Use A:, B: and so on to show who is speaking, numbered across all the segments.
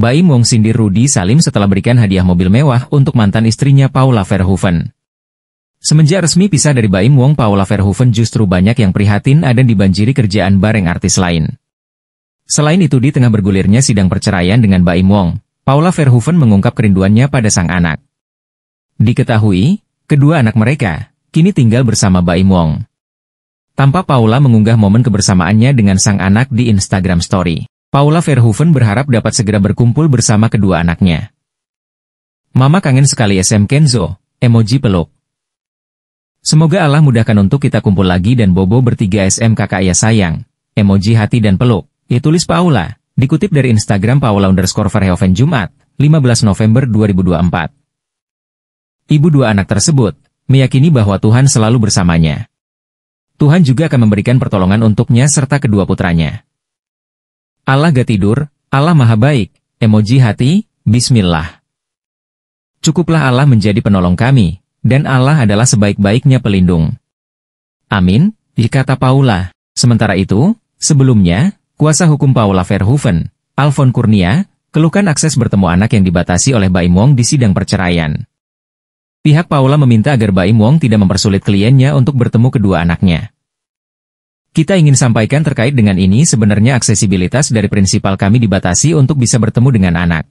A: Baim Wong sindir Rudi Salim setelah berikan hadiah mobil mewah untuk mantan istrinya Paula Verhoeven. Semenjak resmi pisah dari Baim Wong Paula Verhoeven justru banyak yang prihatin dan dibanjiri kerjaan bareng artis lain. Selain itu di tengah bergulirnya sidang perceraian dengan Baim Wong, Paula Verhoeven mengungkap kerinduannya pada sang anak. Diketahui, kedua anak mereka, kini tinggal bersama Baim Wong. Tanpa Paula mengunggah momen kebersamaannya dengan sang anak di Instagram Story. Paula Verhoeven berharap dapat segera berkumpul bersama kedua anaknya. Mama kangen sekali SM Kenzo, emoji peluk. Semoga Allah mudahkan untuk kita kumpul lagi dan Bobo bertiga SM kakak ya sayang, emoji hati dan peluk, ditulis Paula, dikutip dari Instagram Paula underscore Verhoeven Jumat, 15 November 2024. Ibu dua anak tersebut, meyakini bahwa Tuhan selalu bersamanya. Tuhan juga akan memberikan pertolongan untuknya serta kedua putranya. Allah gak tidur, Allah maha baik, emoji hati, bismillah. Cukuplah Allah menjadi penolong kami, dan Allah adalah sebaik-baiknya pelindung. Amin, dikata Paula. Sementara itu, sebelumnya, kuasa hukum Paula Verhoeven, Alfon Kurnia, keluhkan akses bertemu anak yang dibatasi oleh Baim Wong di sidang perceraian. Pihak Paula meminta agar Baim Wong tidak mempersulit kliennya untuk bertemu kedua anaknya. Kita ingin sampaikan terkait dengan ini sebenarnya aksesibilitas dari prinsipal kami dibatasi untuk bisa bertemu dengan anak.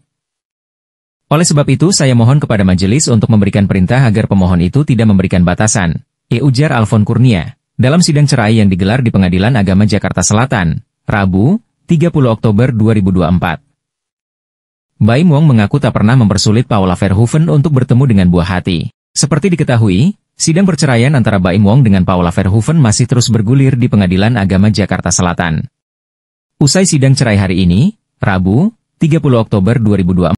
A: Oleh sebab itu saya mohon kepada majelis untuk memberikan perintah agar pemohon itu tidak memberikan batasan. E. Ujar Alfon Kurnia, dalam sidang cerai yang digelar di Pengadilan Agama Jakarta Selatan, Rabu, 30 Oktober 2024. Baim Wong mengaku tak pernah mempersulit Paula Verhoeven untuk bertemu dengan buah hati. Seperti diketahui, Sidang perceraian antara Baim Wong dengan Paula Verhoeven masih terus bergulir di Pengadilan Agama Jakarta Selatan. Usai sidang cerai hari ini, Rabu, 30 Oktober 2024.